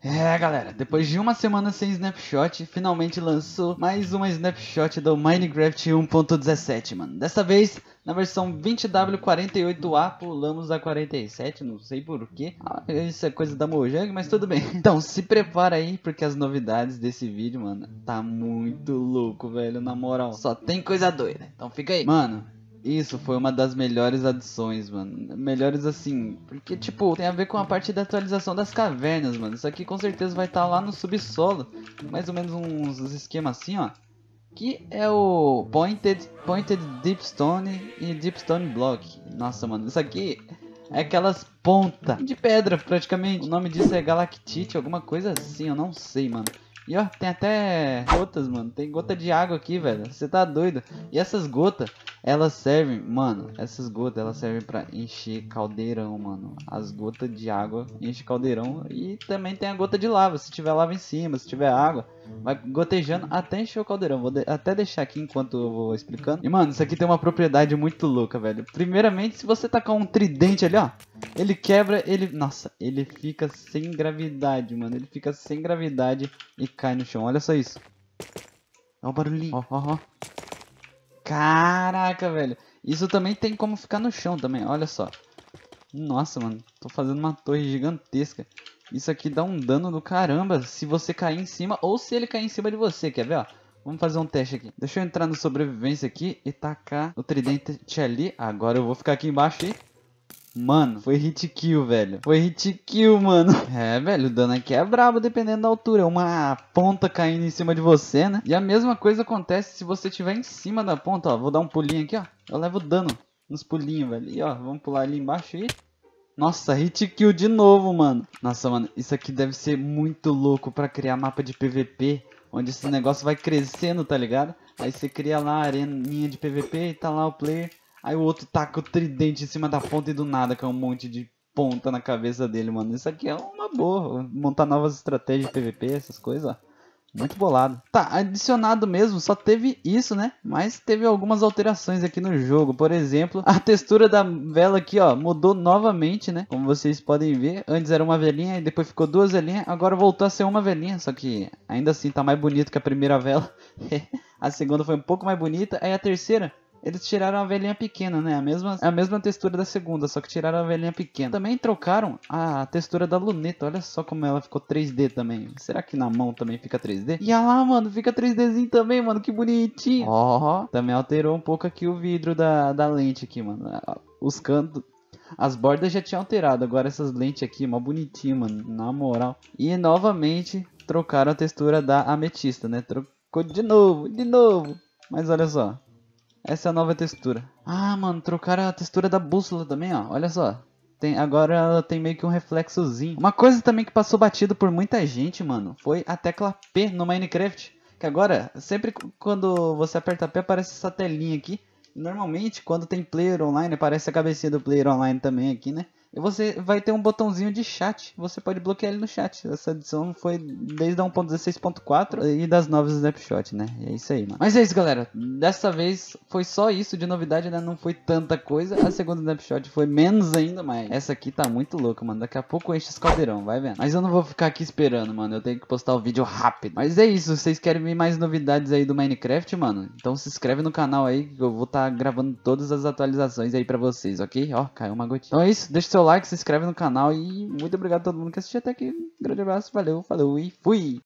É, galera, depois de uma semana sem snapshot, finalmente lançou mais uma snapshot do Minecraft 1.17, mano. Dessa vez, na versão 20W48A, pulamos a 47, não sei porquê. Ah, isso é coisa da Mojang, mas tudo bem. Então, se prepara aí, porque as novidades desse vídeo, mano, tá muito louco, velho, na moral. Só tem coisa doida, então fica aí. Mano, isso, foi uma das melhores adições, mano. Melhores assim, porque, tipo, tem a ver com a parte da atualização das cavernas, mano. Isso aqui com certeza vai estar tá lá no subsolo. Mais ou menos uns, uns esquemas assim, ó. Que é o Pointed, Pointed Deepstone e Deepstone Block. Nossa, mano, isso aqui é aquelas ponta de pedra, praticamente. O nome disso é Galactite, alguma coisa assim, eu não sei, mano. E ó, tem até gotas, mano. Tem gota de água aqui, velho. Você tá doido. E essas gotas elas servem, mano, essas gotas elas servem para encher caldeirão, mano. As gotas de água enche caldeirão e também tem a gota de lava. Se tiver lava em cima, se tiver água, vai gotejando até encher o caldeirão. Vou de até deixar aqui enquanto eu vou explicando. E mano, isso aqui tem uma propriedade muito louca, velho. Primeiramente, se você tacar um tridente ali, ó, ele quebra, ele, nossa, ele fica sem gravidade, mano. Ele fica sem gravidade e cai no chão. Olha só isso. Olha o barulhinho. Ó, ó, ó. Caraca, velho. Isso também tem como ficar no chão também, olha só. Nossa, mano. Tô fazendo uma torre gigantesca. Isso aqui dá um dano do caramba se você cair em cima ou se ele cair em cima de você, quer ver, ó? Vamos fazer um teste aqui. Deixa eu entrar no sobrevivência aqui e tacar o tridente ali. Agora eu vou ficar aqui embaixo e Mano, foi hit kill, velho. Foi hit kill, mano. É, velho, o dano aqui é brabo dependendo da altura. É uma ponta caindo em cima de você, né? E a mesma coisa acontece se você estiver em cima da ponta, ó. Vou dar um pulinho aqui, ó. Eu levo dano nos pulinhos, velho. E, ó, vamos pular ali embaixo aí. Nossa, hit kill de novo, mano. Nossa, mano, isso aqui deve ser muito louco pra criar mapa de PVP. Onde esse negócio vai crescendo, tá ligado? Aí você cria lá a areninha de PVP e tá lá o player Aí o outro taca o tridente em cima da ponta e do nada é um monte de ponta na cabeça dele, mano. Isso aqui é uma boa. Montar novas estratégias de PVP, essas coisas, ó. Muito bolado. Tá, adicionado mesmo, só teve isso, né? Mas teve algumas alterações aqui no jogo. Por exemplo, a textura da vela aqui, ó, mudou novamente, né? Como vocês podem ver, antes era uma velinha e depois ficou duas velinhas. Agora voltou a ser uma velinha, só que ainda assim tá mais bonito que a primeira vela. a segunda foi um pouco mais bonita. Aí a terceira eles tiraram a velhinha pequena, né? A mesma, a mesma textura da segunda, só que tiraram a velhinha pequena. Também trocaram a textura da luneta. Olha só como ela ficou 3D também. Será que na mão também fica 3D? E olha lá, mano, fica 3Dzinho também, mano. Que bonitinho. Ó, oh, também alterou um pouco aqui o vidro da, da lente aqui, mano. Os cantos... As bordas já tinham alterado, agora essas lentes aqui, mó bonitinho, mano, na moral. E novamente trocaram a textura da ametista, né? Trocou de novo, de novo. Mas olha só, essa é a nova textura. Ah, mano, trocaram a textura da bússola também, ó. Olha só. Tem, agora ela tem meio que um reflexozinho. Uma coisa também que passou batido por muita gente, mano, foi a tecla P no Minecraft. Que agora, sempre quando você aperta P, aparece essa telinha aqui. Normalmente, quando tem player online, aparece a cabecinha do player online também aqui, né? você vai ter um botãozinho de chat. Você pode bloquear ele no chat. Essa edição foi desde a 1.16.4 e das novas Snapshot, né? E é isso aí, mano. Mas é isso, galera. Dessa vez foi só isso de novidade, né? Não foi tanta coisa. A segunda Snapshot foi menos ainda, mas essa aqui tá muito louca, mano. Daqui a pouco enche esse caldeirão, vai vendo. Mas eu não vou ficar aqui esperando, mano. Eu tenho que postar o vídeo rápido. Mas é isso. Vocês querem ver mais novidades aí do Minecraft, mano? Então se inscreve no canal aí que eu vou estar tá gravando todas as atualizações aí pra vocês, ok? Ó, caiu uma gotinha. Então é isso. Deixa seu seu like, se inscreve no canal e muito obrigado a todo mundo que assistiu até aqui. Um grande abraço, valeu, falou e fui!